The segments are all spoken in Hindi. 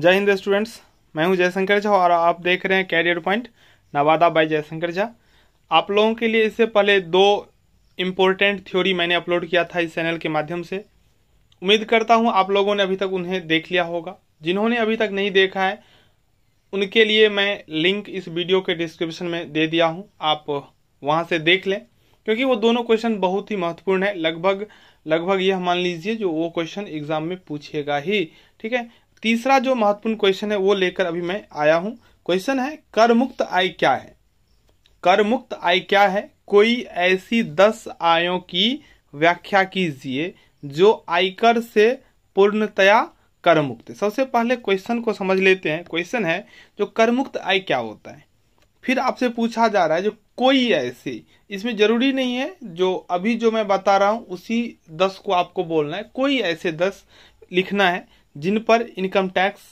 जय हिंद स्टूडेंट्स मैं हूं जयशंकर झा और आप देख रहे हैं career point Nawada by Jaishankar Jha आप लोगों के लिए इससे पहले दो इम्पोर्टेंट थ्योरी मैंने अपलोड किया था इस चैनल के माध्यम से उम्मीद करता हूं आप लोगों ने अभी तक उन्हें देख लिया होगा जिन्होंने अभी तक नहीं देखा है उनके लिए मैं लिंक इस वीडियो के डिस्क्रिप्शन में दे दिया हूँ आप वहाँ से देख लें क्योंकि वो दोनों क्वेश्चन बहुत ही महत्वपूर्ण है लगभग लगभग यह मान लीजिए जो वो क्वेश्चन एग्जाम में पूछेगा ही ठीक है तीसरा जो महत्वपूर्ण क्वेश्चन है वो लेकर अभी मैं आया हूं क्वेश्चन है कर मुक्त आय क्या है कर मुक्त आय क्या है कोई ऐसी दस आयों की व्याख्या कीजिए जो आयकर से पूर्णतया कर मुक्त सबसे पहले क्वेश्चन को समझ लेते हैं क्वेश्चन है जो कर मुक्त आय क्या होता है फिर आपसे पूछा जा रहा है जो कोई ऐसे इसमें जरूरी नहीं है जो अभी जो मैं बता रहा हूं उसी दस को आपको बोलना है कोई ऐसे दस लिखना है जिन पर income tax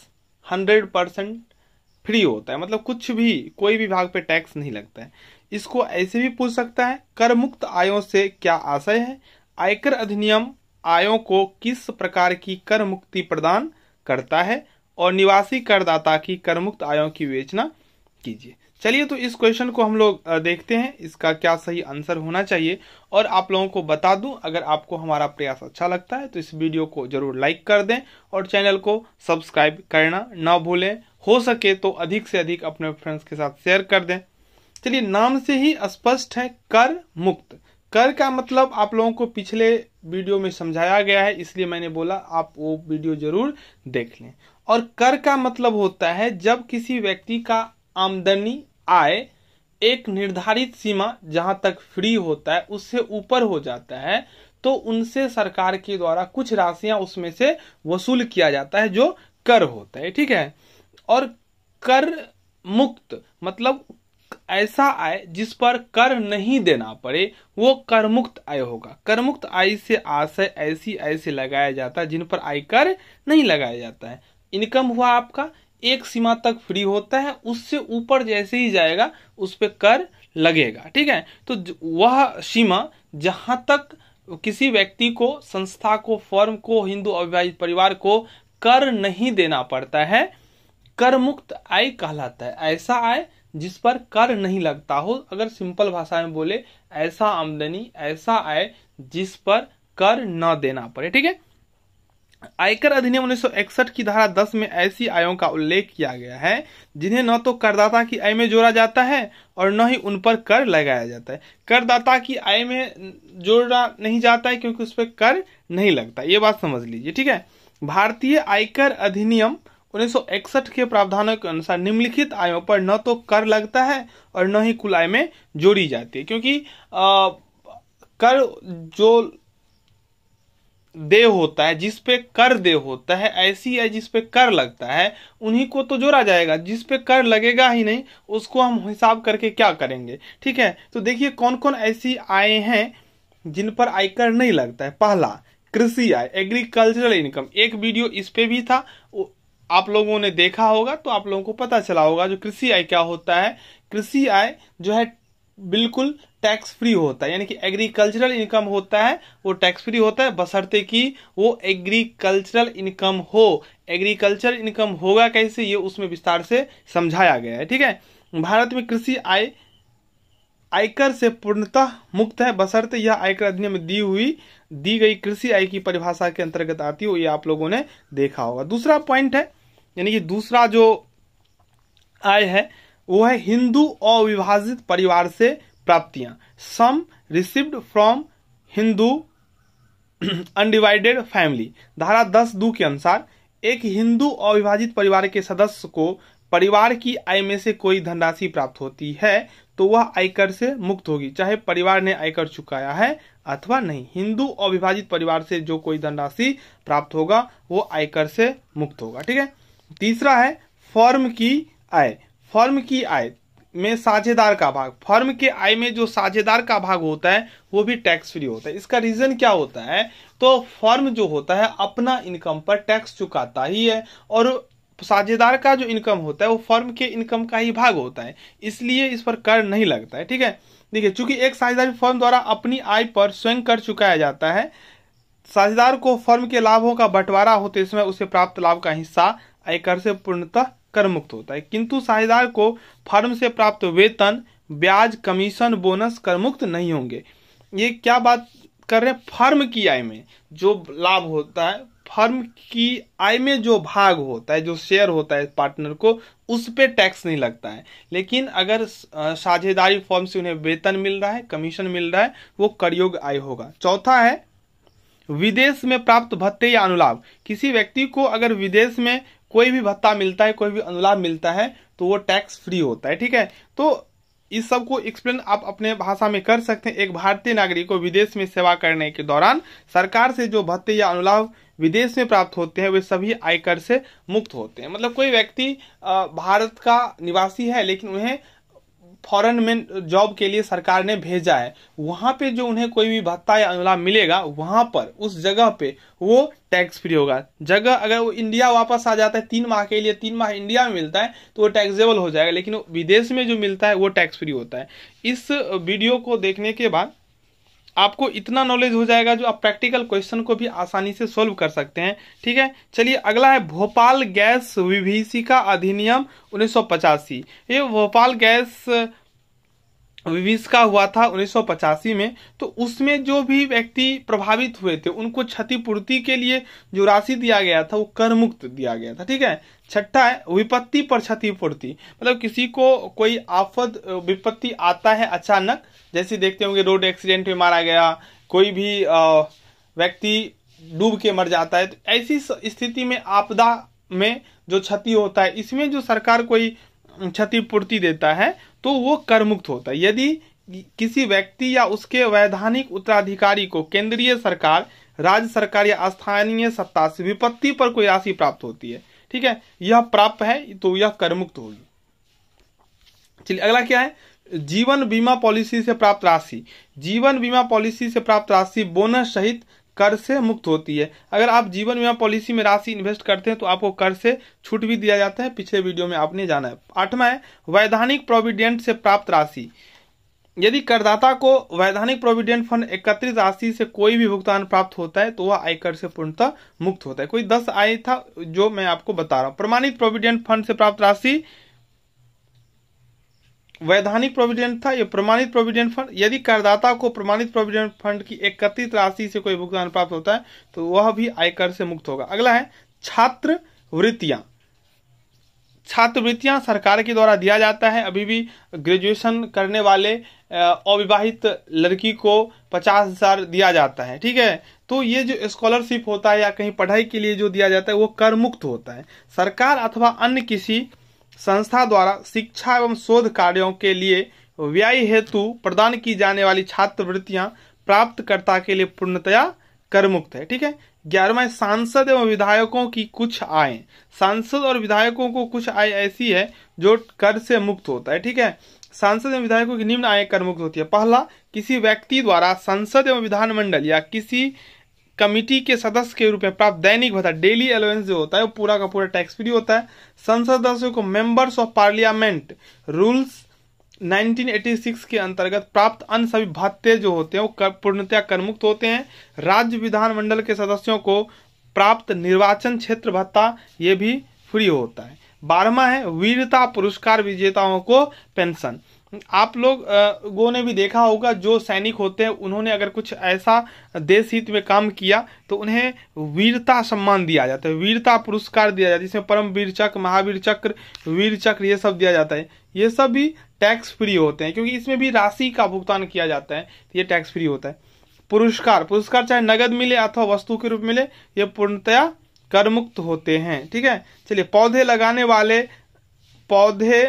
hundred percent free होता है मतलब कुछ भी कोई भी भाग पे टैक्स नहीं लगता है इसको ऐसे भी पूछ सकता है कर मुक्त आयों से क्या आशय है आयकर अधिनियम आयों को किस प्रकार की कर मुक्ति प्रदान करता है और निवासी करदाता की कर मुक्त आयों की विवेचना कीजिए चलिए तो इस क्वेश्चन को हम लोग देखते हैं इसका क्या सही आंसर होना चाहिए और आप लोगों को बता दूं अगर आपको हमारा प्रयास अच्छा लगता है तो इस वीडियो को जरूर लाइक कर दें और चैनल को सब्सक्राइब करना ना भूलें हो सके तो अधिक से अधिक अपने फ्रेंड्स के साथ शेयर कर दें चलिए नाम से ही स्पष्ट है कर मुक्त कर का मतलब आप लोगों को पिछले वीडियो में समझाया गया है इसलिए मैंने बोला आप वो वीडियो जरूर देख लें और कर का मतलब होता है जब किसी व्यक्ति का आमदनी आय एक निर्धारित सीमा जहां तक फ्री होता है उससे ऊपर हो जाता है तो उनसे सरकार के द्वारा कुछ राशियां उसमें से वसूल किया जाता है जो कर होता है ठीक है और कर मुक्त मतलब ऐसा आय जिस पर कर नहीं देना पड़े वो कर मुक्त आय होगा कर मुक्त आय से आशय ऐसी आय से लगाया जाता है जिन पर आयकर नहीं लगाया जाता है इनकम हुआ आपका एक सीमा तक फ्री होता है उससे ऊपर जैसे ही जाएगा उस पर कर लगेगा ठीक है तो वह सीमा जहाँ तक किसी व्यक्ति को संस्था को फर्म को हिंदू अविवाहित परिवार को कर नहीं देना पड़ता है कर मुक्त आय कहलाता है ऐसा आय जिस पर कर नहीं लगता हो अगर सिंपल भाषा में बोले ऐसा आमदनी ऐसा आय जिस पर कर न देना पड़े ठीक है आयकर अधिनियम उन्नीस की धारा 10 में ऐसी आयों का उल्लेख किया गया है जिन्हें न तो करदाता की आय में जोड़ा जाता है और न ही उन पर कर लगाया जाता है करदाता की आय में जोड़ा नहीं जाता है क्योंकि उस पर कर नहीं लगता ये बात समझ लीजिए ठीक है भारतीय आयकर अधिनियम 1961 के प्रावधानों के अनुसार निम्नलिखित आयों पर न तो कर लगता है और न ही कुल आय में जोड़ी जाती है क्योंकि आ, कर जो दे होता है जिस पे कर दे होता है ऐसी है जिस पे कर लगता है उन्हीं को तो जोड़ा जाएगा जिस पे कर लगेगा ही नहीं उसको हम हिसाब करके क्या करेंगे ठीक है तो देखिए कौन कौन ऐसी आय हैं जिन पर आयकर नहीं लगता है पहला कृषि आय एग्रीकल्चरल इनकम एक वीडियो इस पे भी था आप लोगों ने देखा होगा तो आप लोगों को पता चला होगा जो कृषि आय क्या होता है कृषि आय जो है बिल्कुल टैक्स फ्री होता है यानी कि एग्रीकल्चरल इनकम होता है वो टैक्स फ्री होता है बसरते कि वो एग्रीकल्चरल इनकम हो एग्रीकल्चर इनकम होगा कैसे ये उसमें विस्तार से समझाया गया है ठीक है भारत में कृषि आय आयकर से पूर्णतः मुक्त है बसरते यह आयकर अधिनियम में दी हुई दी गई कृषि आय की परिभाषा के अंतर्गत आती हो ये आप लोगों ने देखा होगा दूसरा पॉइंट है यानी कि दूसरा जो आय है वो है हिंदू अविभाजित परिवार से प्राप्तियां some received from Hindu undivided family धारा दस दू के अनुसार एक हिंदू अविभाजित परिवार के सदस्य को परिवार की आय में से कोई धनराशि प्राप्त होती है तो वह आयकर से मुक्त होगी चाहे परिवार ने आयकर चुकाया है अथवा नहीं हिंदू अविभाजित परिवार से जो कोई धनराशि प्राप्त होगा वो आयकर से मुक्त होगा ठीक है तीसरा है फर्म की आय फर्म की आय में साझेदार का भाग फर्म के आय में जो साझेदार का भाग होता है वो भी टैक्स फ्री होता है इसका रीजन क्या होता है तो फर्म जो होता है अपना इनकम पर टैक्स चुकाता ही है और साझेदार का जो इनकम होता है वो फर्म के इनकम का ही भाग होता है इसलिए इस पर कर नहीं लगता है ठीक है देखिए चूंकि एक साझेदारी फर्म द्वारा अपनी आय पर स्वयं कर चुकाया जाता है साझेदार को फर्म के लाभों का बंटवारा होते समय उसे प्राप्त लाभ का हिस्सा आयकर से पूर्णतः कर मुक्त होता है किंतु साझेदार को फर्म से प्राप्त वेतन ब्याज कमीशन बोनस कर मुक्त नहीं होंगे ये क्या बात कर रहे हैं फर्म की आय में जो लाभ होता है फर्म की आय में जो भाग होता है जो शेयर होता है पार्टनर को उस पर टैक्स नहीं लगता है लेकिन अगर साझेदारी फॉर्म से उन्हें वेतन मिल रहा है कमीशन मिल रहा है वो करयोग आय होगा चौथा है विदेश में प्राप्त भत्ते या अनुलाभ किसी व्यक्ति को अगर विदेश में कोई भी भत्ता मिलता है कोई भी अनुलाभ मिलता है तो वो टैक्स फ्री होता है ठीक है तो इस सब को एक्सप्लेन आप अपने भाषा में कर सकते हैं एक भारतीय नागरिक को विदेश में सेवा करने के दौरान सरकार से जो भत्ते या अनुलाभ विदेश में प्राप्त होते हैं वे सभी आयकर से मुक्त होते हैं मतलब कोई व्यक्ति भारत का निवासी है लेकिन उन्हें फॉरन में जॉब के लिए सरकार ने भेजा है वहां पे जो उन्हें कोई भी भत्ता या अनुलाभ मिलेगा वहां पर उस जगह पे वो टैक्स फ्री होगा जगह अगर वो इंडिया वापस आ जाता है तीन माह के लिए तीन माह इंडिया में मिलता है तो वो टैक्सेबल हो जाएगा लेकिन विदेश में जो मिलता है वो टैक्स फ्री होता है इस वीडियो को देखने के बाद आपको इतना नॉलेज हो जाएगा जो आप प्रैक्टिकल क्वेश्चन को भी आसानी से सोल्व कर सकते हैं ठीक है चलिए अगला है भोपाल गैस विभीषिका अधिनियम उन्नीस ये भोपाल गैस विविस का हुआ था उन्नीस में तो उसमें जो भी व्यक्ति प्रभावित हुए थे उनको क्षतिपूर्ति के लिए जो राशि दिया गया था वो कर मुक्त दिया गया था ठीक है छठा है विपत्ति पर क्षतिपूर्ति मतलब किसी को कोई आफत विपत्ति आता है अचानक जैसे देखते होंगे रोड एक्सीडेंट में मारा गया कोई भी व्यक्ति डूब के मर जाता है तो ऐसी स्थिति में आपदा में जो क्षति होता है इसमें जो सरकार कोई क्षतिपूर्ति देता है तो वो कर मुक्त होता है यदि किसी व्यक्ति या उसके वैधानिक उत्तराधिकारी को केंद्रीय सरकार राज्य सरकार या स्थानीय सत्ता से विपत्ति पर कोई राशि प्राप्त होती है ठीक है यह प्राप्त है तो यह कर मुक्त होगी चलिए अगला क्या है जीवन बीमा पॉलिसी से प्राप्त राशि जीवन बीमा पॉलिसी से प्राप्त राशि बोनस सहित कर से मुक्त होती है अगर आप जीवन बीमा पॉलिसी में राशि इन्वेस्ट करते हैं तो आपको कर से छूट भी दिया जाता है पिछले वीडियो में आपने जाना है आठवां है वैधानिक प्रोविडेंट से प्राप्त राशि यदि करदाता को वैधानिक प्रोविडेंट फंड एकत्रित राशि से कोई भी भुगतान प्राप्त होता है तो वह आयकर से पूर्णतः मुक्त होता है कोई दस आय था जो मैं आपको बता रहा हूँ प्रमाणित प्रोविडेंट फंड से प्राप्त राशि वैधानिक प्रोविडेंट था ये प्रमाणित प्रोविडेंट फंड यदि करदाता को प्रमाणित प्रोविडेंट फंड की एकत्रित राशि से कोई भुगतान प्राप्त होता है तो वह भी आयकर से मुक्त होगा अगला है छात्रवृत्तियां छात्रवृत्तियां सरकार के द्वारा दिया जाता है अभी भी ग्रेजुएशन करने वाले अविवाहित लड़की को पचास हजार दिया जाता है ठीक है तो ये जो स्कॉलरशिप होता है या कहीं पढ़ाई के लिए जो दिया जाता है वो कर मुक्त होता है सरकार अथवा अन्य किसी संस्था द्वारा शिक्षा एवं शोध कार्यों के लिए व्यय हेतु प्रदान की जाने वाली छात्रवृत्तियां प्राप्तकर्ता के लिए पूर्णतया कर मुक्त है ठीक है ग्यारहवा सांसद एवं विधायकों की कुछ आय सांसद और विधायकों को कुछ आय ऐसी है जो कर से मुक्त होता है ठीक है सांसद एवं विधायकों की निम्न आय कर मुक्त होती है पहला किसी व्यक्ति द्वारा संसद एवं विधानमंडल या किसी कमिटी के सदस्य के रूप में प्राप्त दैनिक भत्ता डेली अलाउंस जो होता है वो पूरा का पूरा टैक्स फ्री होता है संसद सदस्यों को मेंबर्स ऑफ पार्लियामेंट रूल्स 1986 के अंतर्गत प्राप्त अन्य सभी भत्ते जो होते हैं वो कर, पूर्णतया करमुक्त होते हैं राज्य विधानमंडल के सदस्यों को प्राप्त निर्वाचन क्षेत्र भत्ता ये भी फ्री होता है बारहवा है वीरता पुरस्कार विजेताओं को पेंशन आप लोग गो ने भी देखा होगा जो सैनिक होते हैं उन्होंने अगर कुछ ऐसा देश हित में काम किया तो उन्हें वीरता सम्मान दिया जाता है वीरता पुरस्कार दिया जाता है जिसमें परम वीर चक्र महावीर चक्र वीर चक्र ये सब दिया जाता है ये सब भी टैक्स फ्री होते हैं क्योंकि इसमें भी राशि का भुगतान किया जाता है तो ये टैक्स फ्री होता है पुरस्कार पुरस्कार चाहे नगद मिले अथवा वस्तु के रूप में मिले ये पूर्णतया कर मुक्त होते हैं ठीक है चलिए पौधे लगाने वाले पौधे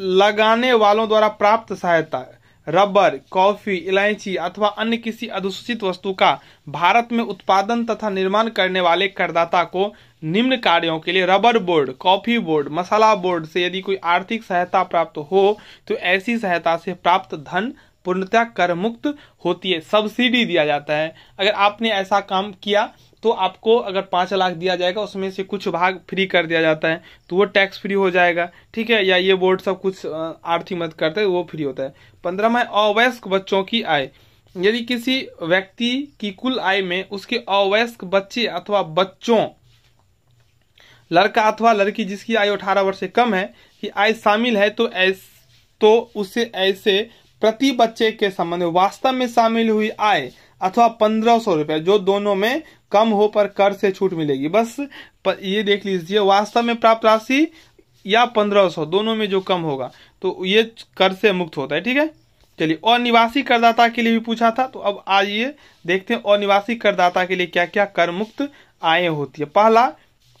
लगाने वालों द्वारा प्राप्त सहायता रबर कॉफी इलायची अथवा अन्य किसी अधिसूचित वस्तु का भारत में उत्पादन तथा निर्माण करने वाले करदाता को निम्न कार्यों के लिए rubber board coffee board masala board से यदि कोई आर्थिक सहायता प्राप्त हो तो ऐसी सहायता से प्राप्त धन पूर्णतः कर मुक्त होती है सब्सिडी दिया जाता है अगर आपने ऐसा काम किया तो आपको अगर पाँच लाख दिया जाएगा उसमें से कुछ भाग फ्री कर दिया जाता है तो वो टैक्स फ्री हो जाएगा ठीक है या ये बोर्ड सब कुछ आर्थिक मदद करते है वो फ्री होता है पंद्रह में अवयस्क बच्चों की आय यदि किसी व्यक्ति की कुल आय में उसके अवयस्क बच्चे अथवा बच्चों लड़का अथवा लड़की जिसकी आयु अठारह वर्ष से कम है की आय शामिल है तो ऐस तो उसे ऐसे प्रति बच्चे के संबंध में वास्तव में शामिल हुई आय अथवा पंद्रह सौ रुपये जो दोनों में कम हो पर कर से छूट मिलेगी बस ये देख लीजिए वास्तव में प्राप्त राशि या पंद्रह सौ दोनों में जो कम होगा तो ये कर से मुक्त होता है ठीक है चलिए और निवासी करदाता के लिए भी पूछा था तो अब आइए देखते हैं और निवासी करदाता के लिए क्या क्या कर मुक्त आय होती है पहला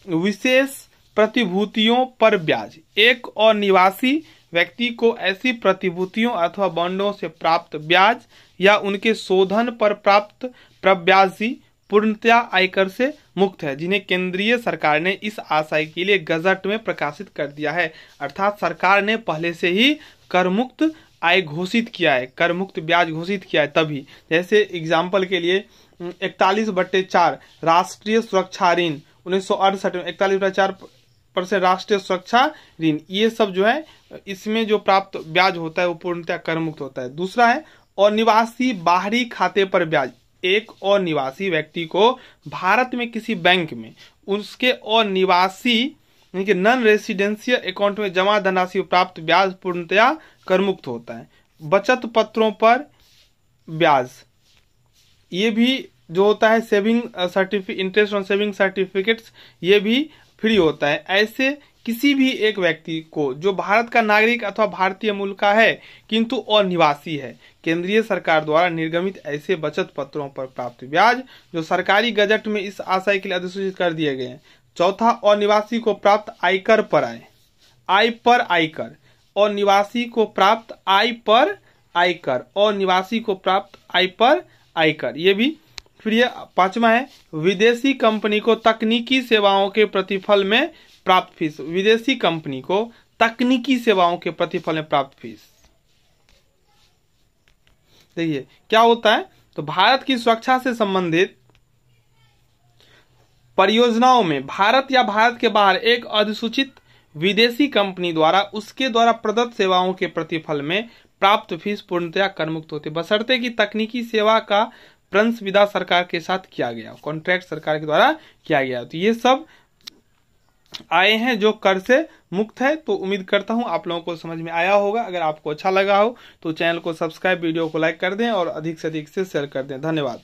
विशेष प्रतिभूतियों पर ब्याज एक और निवासी व्यक्ति को ऐसी प्रतिभूतियों अथवा बॉन्डों से प्राप्त ब्याज या उनके शोधन पर प्राप्त प्रव्याजी पूर्णतया आयकर से मुक्त है जिन्हें केंद्रीय सरकार ने इस आशय के लिए गजट में प्रकाशित कर दिया है अर्थात सरकार ने पहले से ही कर मुक्त आय घोषित किया है कर मुक्त ब्याज घोषित किया है तभी जैसे एग्जाम्पल के लिए इकतालीस बट्टे चार राष्ट्रीय सुरक्षा ऋण उन्नीस सौ अड़सठ में इकतालीस बटे चार परसेंट राष्ट्रीय सुरक्षा ऋण ये सब जो है इसमें जो प्राप्त ब्याज होता है वो पूर्णतया कर मुक्त होता है दूसरा है और निवासी बाहरी खाते पर ब्याज एक और निवासी व्यक्ति को भारत में किसी बैंक में उसके और निवासी यानी कि नॉन रेसिडेंशियल अकाउंट में जमा धनराशि प्राप्त ब्याज पूर्णतया करमुक्त होता है बचत पत्रों पर ब्याज ये भी जो होता है saving certificate interest on saving certificates ये भी फ्री होता है ऐसे किसी भी एक व्यक्ति को जो भारत का नागरिक अथवा भारतीय मूल का है किंतु अनिवासी है केंद्रीय सरकार द्वारा निर्गमित ऐसे बचत पत्रों पर प्राप्त ब्याज जो सरकारी गजट में इस आशय के लिए अधिसूचित कर दिए गए हैं चौथा अनिवासी को प्राप्त आयकर पर आय आय पर आयकर और निवासी को प्राप्त आय पर आयकर और निवासी को प्राप्त आय पर आयकर ये भी फिर यह पांचवा है विदेशी कंपनी को तकनीकी सेवाओं के प्रतिफल में प्राप्त फीस विदेशी कंपनी को तकनीकी सेवाओं के प्रतिफल में प्राप्त फीस देखिए क्या होता है तो भारत की सुरक्षा से संबंधित परियोजनाओं में भारत या भारत के बाहर एक अधिसूचित विदेशी कंपनी द्वारा उसके द्वारा प्रदत्त सेवाओं के प्रतिफल में प्राप्त फीस पूर्णतया कर मुक्त होती बसरते की तकनीकी सेवा का प्रंश विदा सरकार के साथ किया गया कॉन्ट्रैक्ट सरकार के द्वारा किया गया तो ये सब आए हैं जो कर से मुक्त है तो उम्मीद करता हूं आप लोगों को समझ में आया होगा अगर आपको अच्छा लगा हो तो चैनल को सब्सक्राइब वीडियो को लाइक कर दें और अधिक से अधिक से शेयर कर दें धन्यवाद